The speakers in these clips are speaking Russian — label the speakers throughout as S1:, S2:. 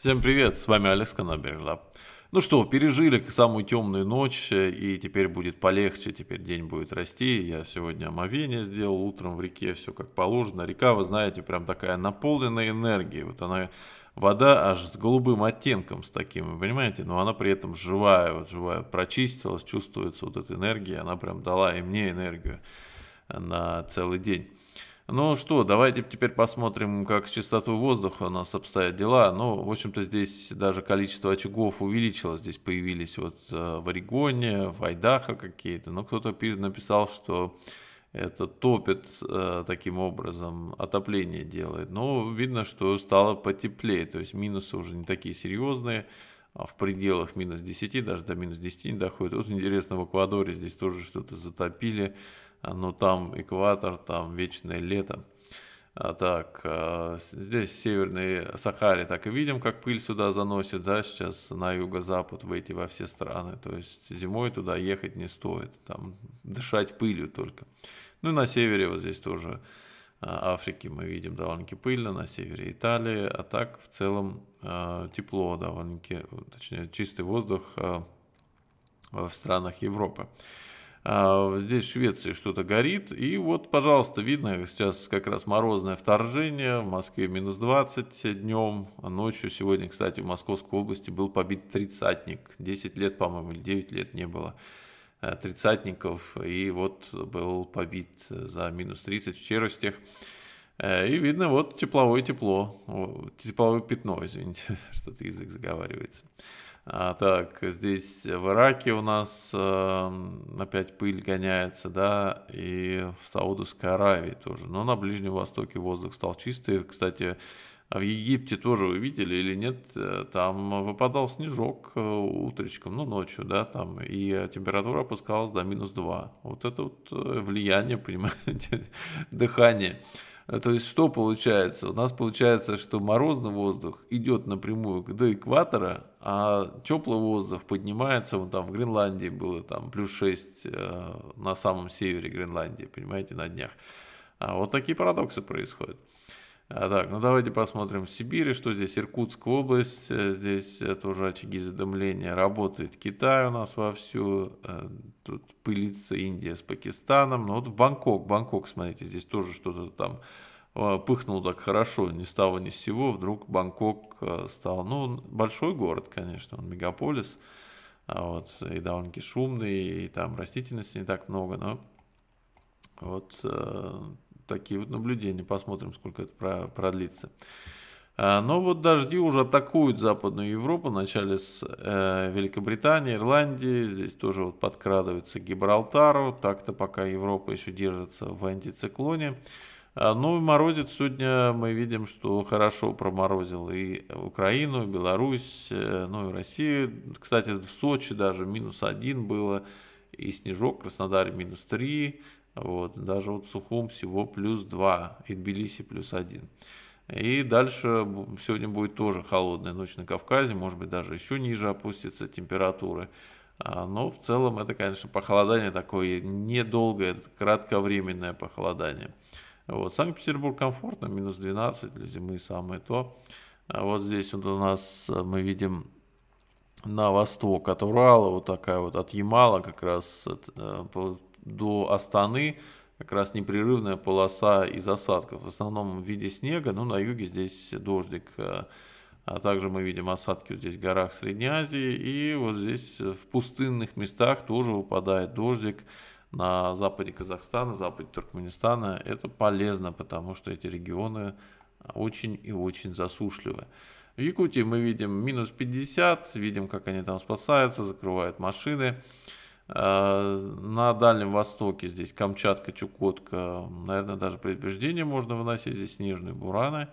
S1: Всем привет, с вами Алекс Канаберлаб. Ну что, пережили самую темную ночь, и теперь будет полегче, теперь день будет расти. Я сегодня омовение сделал утром в реке, все как положено. Река, вы знаете, прям такая наполненная энергией. Вот она, вода аж с голубым оттенком, с таким, вы понимаете, но она при этом живая, вот живая, прочистилась, чувствуется вот эта энергия, она прям дала и мне энергию на целый день. Ну что, давайте теперь посмотрим, как с частотой воздуха у нас обстоят дела. Ну, в общем-то, здесь даже количество очагов увеличилось. Здесь появились вот э, в Орегоне, в Айдахо какие-то. Но кто-то написал, что это топит э, таким образом, отопление делает. Но видно, что стало потеплее, то есть минусы уже не такие серьезные. А, в пределах минус 10, даже до минус 10 не доходит. Вот интересно, в Эквадоре здесь тоже что-то затопили, а, но там экватор, там вечное лето. А, так, а, здесь северные Сахаре так и видим, как пыль сюда заносит, да, сейчас на юго-запад выйти во все страны, то есть зимой туда ехать не стоит, там дышать пылью только. Ну и на севере вот здесь тоже Э, Африки мы видим довольно-таки пыльно, на севере Италии, а так в целом э, тепло довольно-таки, точнее чистый воздух э, в странах Европы. Здесь в Швеции что-то горит. И вот, пожалуйста, видно, сейчас как раз морозное вторжение. В Москве минус 20 днем. А ночью сегодня, кстати, в Московской области был побит тридцатник. 10 лет, по-моему, или 9 лет не было тридцатников, и вот был побит за минус 30 в Черостях. Э, и видно вот тепловое тепло, тепловое пятно, извините, что-то язык заговаривается. А, так, здесь в Ираке у нас э, опять пыль гоняется, да, и в Саудовской Аравии тоже. Но на Ближнем Востоке воздух стал чистый. Кстати, а в Египте тоже вы видели или нет, э, там выпадал снежок э, утречком, ну ночью, да, там, и температура опускалась до минус 2. Вот это вот э, влияние, понимаете, дыхание. То есть что получается? У нас получается, что морозный воздух идет напрямую до экватора, а теплый воздух поднимается, вот там в Гренландии было там плюс 6 на самом севере Гренландии, понимаете, на днях. А вот такие парадоксы происходят. А, так, ну давайте посмотрим в Сибири, что здесь Иркутская область, э, здесь э, тоже очаги задымления. Работает Китай у нас вовсю, э, тут пылится Индия с Пакистаном. ну вот в Бангкок, Бангкок, смотрите, здесь тоже что-то там а, пыхнул так хорошо, не стало ни с сего, вдруг Бангкок стал, ну, большой город, конечно, он мегаполис, а вот, и довольно-таки шумный, и там растительности не так много, но вот такие вот наблюдения. Посмотрим, сколько это продлится. А, но вот дожди уже атакуют Западную Европу, начали с э, Великобритании, Ирландии, здесь тоже вот подкрадывается Гибралтару, так-то пока Европа еще держится в антициклоне. А, ну и морозит сегодня, мы видим, что хорошо проморозил и Украину, и Беларусь, э, ну и Россию. Кстати, в Сочи даже минус один было, и снежок, в Краснодаре минус три, вот, даже вот в Сухум всего плюс 2, и Тбилиси плюс 1. И дальше сегодня будет тоже холодная ночь на Кавказе, может быть, даже еще ниже опустятся температуры. А, но в целом это, конечно, похолодание такое недолгое, это кратковременное похолодание. Вот. Санкт-Петербург комфортно, минус 12 для зимы самое то. А вот здесь вот у нас э, мы видим на восток от Урала, вот такая вот от Ямала как раз э, до Астаны как раз непрерывная полоса из осадков. В основном в виде снега, но на юге здесь дождик. Э, а также мы видим осадки вот здесь в горах Средней Азии. И вот здесь в пустынных местах тоже выпадает дождик на западе Казахстана, западе Туркменистана. Это полезно, потому что эти регионы очень и очень засушливы. В Якутии мы видим минус 50, видим, как они там спасаются, закрывают машины. А, на Дальнем Востоке здесь Камчатка, Чукотка, наверное, даже предупреждение можно выносить. Здесь снежные бураны,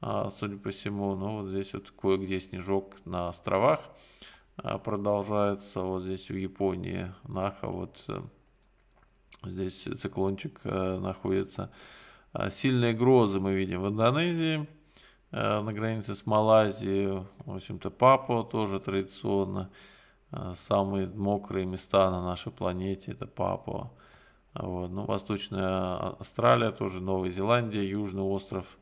S1: а, судя по всему. ну вот здесь вот кое-где снежок на островах а, продолжается. Вот здесь у Японии Наха, вот э, здесь циклончик э, находится. Сильные грозы мы видим в Индонезии, э, на границе с Малайзией. В общем-то, Папа тоже традиционно. Э, самые мокрые места на нашей планете – это Папуа. Вот. Ну, Восточная Австралия, тоже Новая Зеландия, Южный остров.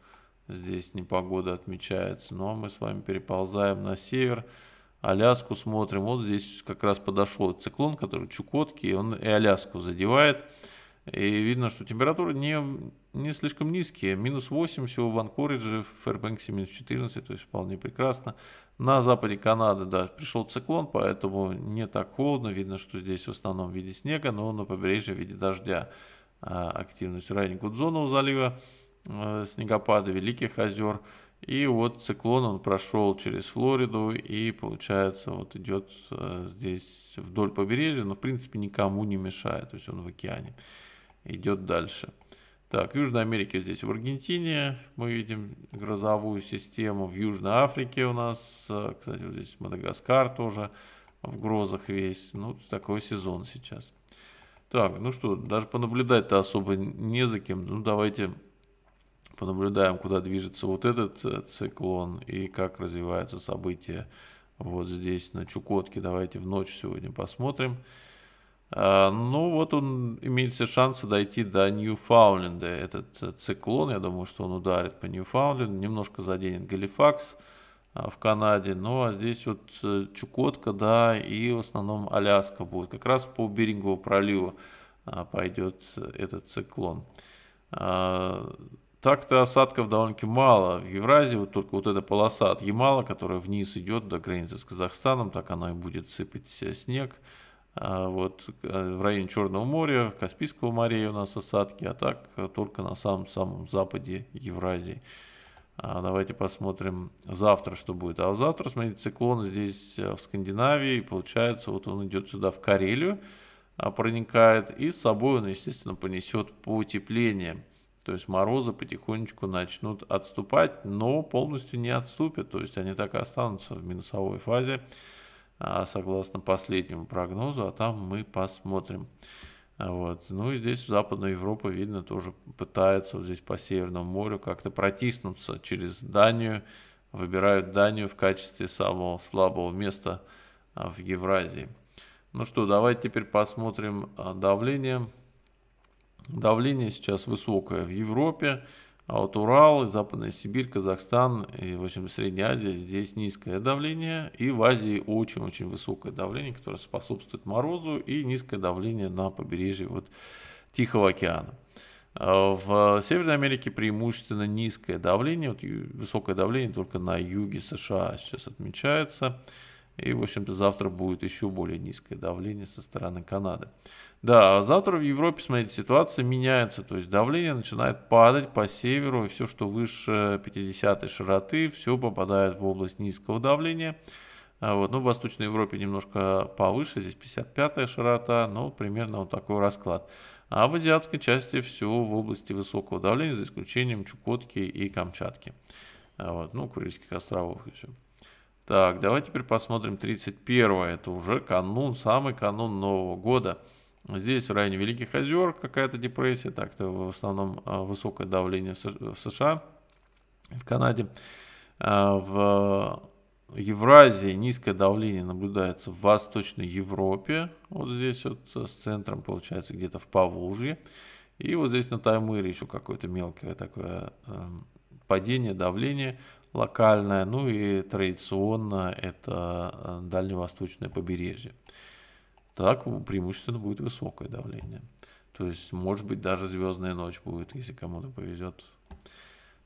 S1: Здесь непогода отмечается. но ну, а мы с вами переползаем на север. Аляску смотрим. Вот здесь как раз подошел циклон, который Чукотки, и он и Аляску задевает. И видно, что температуры не, не слишком низкие. Минус 8 всего в Анкоридже, в Фэрбэнксе минус 14, то есть вполне прекрасно. На западе Канады, да, пришел циклон, поэтому не так холодно. Видно, что здесь в основном в виде снега, но на побережье в виде дождя. А активность в районе Гудзонова залива, э, снегопады Великих озер. И вот циклон, он прошел через Флориду и, получается, вот идет э, здесь вдоль побережья, но, в принципе, никому не мешает, то есть он в океане идет дальше. Так, в Южной Америке здесь в Аргентине мы видим грозовую систему. В Южной Африке у нас, э, кстати, вот здесь Мадагаскар тоже в грозах весь. Ну, такой сезон сейчас. Так, ну что, даже понаблюдать-то особо не за кем. Ну, давайте понаблюдаем, куда движется вот этот э, циклон и как развиваются события вот здесь на Чукотке. Давайте в ночь сегодня Посмотрим. А, ну, вот он имеет все шансы дойти до Ньюфаундленда. Этот э, циклон, я думаю, что он ударит по Ньюфаундленду, немножко заденет Галифакс а, в Канаде. Ну, а здесь вот э, Чукотка, да, и в основном Аляска будет. Как раз по Берингову проливу а, пойдет э, этот циклон. Так-то осадков довольно-таки мало. В Евразии вот только вот эта полоса от Ямала, которая вниз идет до границы с Казахстаном, так она и будет сыпать снег. А вот, э, в районе Черного моря, Каспийского моря у нас осадки, а так э, только на самом-самом западе Евразии. А давайте посмотрим завтра, что будет. А завтра, смотрите, циклон здесь э, в Скандинавии, получается, вот он идет сюда в Карелию, а, проникает, и с собой он, естественно, понесет потепление. То есть морозы потихонечку начнут отступать, но полностью не отступят, то есть они так и останутся в минусовой фазе. А, согласно последнему прогнозу, а там мы посмотрим. А, вот. Ну и здесь Западная Европа, видно, тоже пытается вот здесь по Северному морю как-то протиснуться через Данию, выбирают Данию в качестве самого слабого места а, в Евразии. Ну что, давайте теперь посмотрим давление. Давление сейчас высокое в Европе. А вот Урал, Западная Сибирь, Казахстан и, в общем, Средняя Азия, здесь низкое давление. И в Азии очень-очень высокое давление, которое способствует морозу, и низкое давление на побережье вот, Тихого океана. А в Северной Америке преимущественно низкое давление, вот высокое давление только на юге США сейчас отмечается. И, в общем-то, завтра будет еще более низкое давление со стороны Канады. Да, а завтра в Европе, смотрите, ситуация меняется. То есть давление начинает падать по северу. И все, что выше 50 широты, все попадает в область низкого давления. А вот. Ну, в Восточной Европе немножко повыше, здесь 55-я широта, но ну, примерно вот такой расклад. А в азиатской части все в области высокого давления, за исключением Чукотки и Камчатки. А вот. Ну, Курильских островов еще. Так, давай теперь посмотрим 31 Это уже канун, самый канун Нового года. Здесь в районе Великих Озер какая-то депрессия. Так, это в основном а, высокое давление в США, в Канаде. А, в Евразии низкое давление наблюдается в Восточной Европе. Вот здесь вот э, с центром получается где-то в Поволжье. И вот здесь на Таймыре еще какое-то мелкое такое эм, падение давления локальное, ну и традиционно это э, дальневосточное побережье. Так преимущественно будет высокое давление. То есть, может быть, даже звездная ночь будет, если кому-то повезет.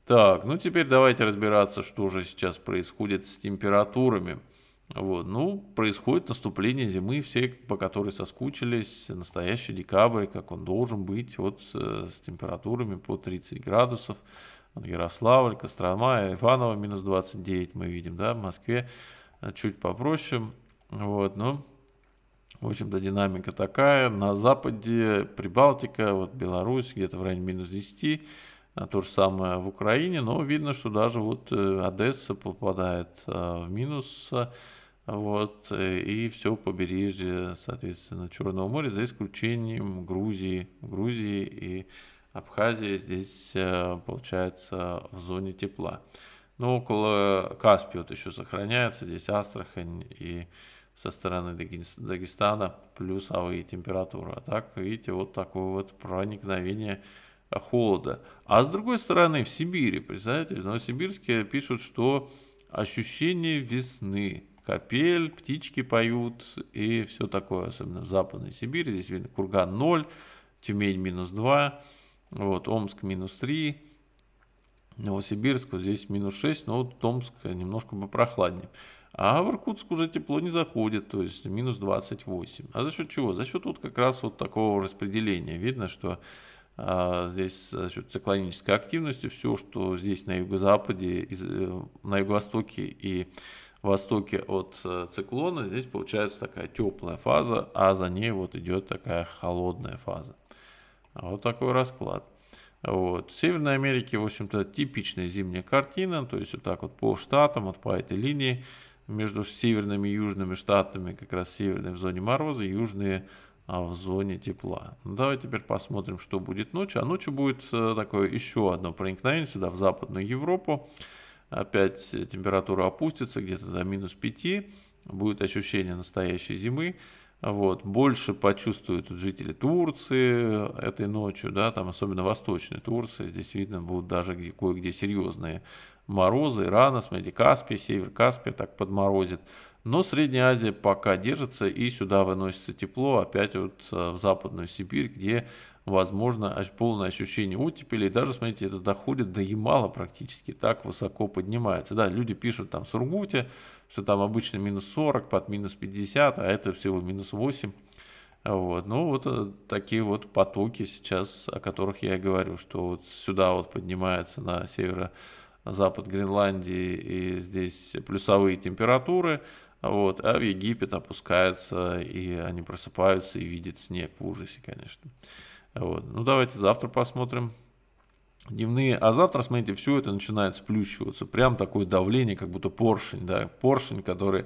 S1: Так, ну теперь давайте разбираться, что же сейчас происходит с температурами. Вот, ну, происходит наступление зимы, все, по которой соскучились, настоящий декабрь, как он должен быть, вот э, с температурами по 30 градусов. Ярославль, Кострома, Иваново минус 29 мы видим, да, в Москве э, чуть попроще, вот, ну, в общем-то, динамика такая. На Западе Прибалтика, вот Беларусь где-то в районе минус 10, э, то же самое в Украине, но видно, что даже вот э, Одесса попадает в минус, вот, и все побережье, соответственно, Черного моря, за исключением Грузии, Грузии и Абхазия здесь э, получается в зоне тепла. Ну, около Каспии вот еще сохраняется, здесь Астрахань и со стороны Дагестана плюсовые температуры. А так, видите, вот такое вот проникновение холода. А с другой стороны, в Сибири, представляете, в Новосибирске пишут, что ощущение весны, капель, птички поют и все такое, особенно в Западной Сибири. Здесь видно Курган 0, Тюмень минус 2, вот, Омск минус 3, Новосибирск вот здесь минус 6, но вот Томск немножко попрохладнее. А в Иркутск уже тепло не заходит, то есть минус 28. А за счет чего? За счет вот как раз вот такого распределения. Видно, что а, здесь за счет циклонической активности все, что здесь на юго-западе, э, на юго-востоке и востоке от э, циклона, здесь получается такая теплая фаза, а за ней вот идет такая холодная фаза. Вот такой расклад. Вот. В Северной Америке, в общем-то, типичная зимняя картина, то есть вот так вот по штатам, вот по этой линии между северными и южными штатами, как раз северные в зоне мороза, южные а, в зоне тепла. Ну, давайте теперь посмотрим, что будет ночью. А ночью будет э, такое еще одно проникновение сюда, в Западную Европу. Опять температура опустится где-то до минус 5. Будет ощущение настоящей зимы. Вот. Больше почувствуют жители Турции э, этой ночью, да, там особенно восточной Турции. Здесь видно будут даже кое-где серьезные морозы. Ирана, смотрите, Каспий, север Каспия так подморозит. Но Средняя Азия пока держится, и сюда выносится тепло опять вот э, в Западную Сибирь, где возможно полное ощущение оттепели. И даже, смотрите, это доходит до Ямала практически, так высоко поднимается. Да, люди пишут там в Сургуте, что там обычно минус 40, под минус 50, а это всего минус 8. Вот. Ну, вот э, такие вот потоки сейчас, о которых я и говорю, что вот сюда вот поднимается на северо-запад Гренландии, и здесь плюсовые температуры, вот, а в Египет опускается, и они просыпаются и видят снег в ужасе, конечно. Вот. Ну, давайте завтра посмотрим. Дневные. А завтра, смотрите, все это начинает сплющиваться. Прям такое давление, как будто поршень, да, поршень, который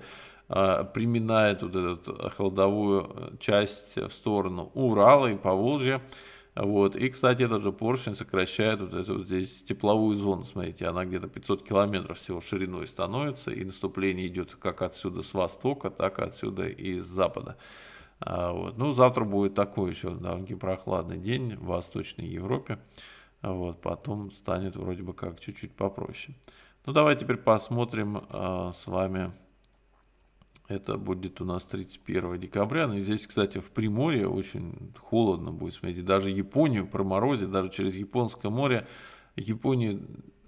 S1: а, приминает вот эту а, холодовую а, часть в сторону Урала и Поволжья. Вот. И, кстати, этот же поршень сокращает вот эту вот здесь тепловую зону. Смотрите, она где-то 500 километров всего шириной становится, и наступление идет как отсюда с востока, так и отсюда и с запада. А, вот. Ну, завтра будет такой еще довольно прохладный день в Восточной Европе. Вот, потом станет вроде бы как чуть-чуть попроще. Ну, давай теперь посмотрим э, с вами это будет у нас 31 декабря. Но ну, здесь, кстати, в Приморье очень холодно будет. Смотрите, даже Японию проморозит, даже через Японское море. Японию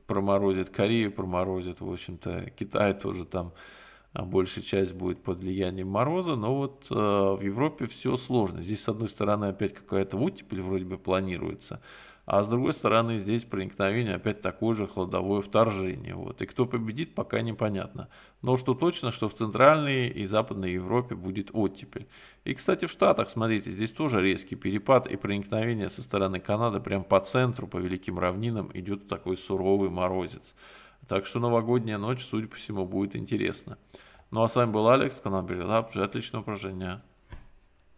S1: проморозит, Корею проморозит, в общем-то. Китай тоже там а, большая часть будет под влиянием мороза, но вот э, в Европе все сложно. Здесь, с одной стороны, опять какая-то оттепель вроде бы планируется, а с другой стороны, здесь проникновение опять такое же хладовое вторжение. Вот. И кто победит, пока непонятно. Но что точно, что в Центральной и Западной Европе будет оттепель. И, кстати, в Штатах, смотрите, здесь тоже резкий перепад и проникновение со стороны Канады прям по центру, по великим равнинам идет такой суровый морозец. Так что новогодняя ночь, судя по всему, будет интересна. Ну а с вами был Алекс, канал Берилаб. Отличного упражнения.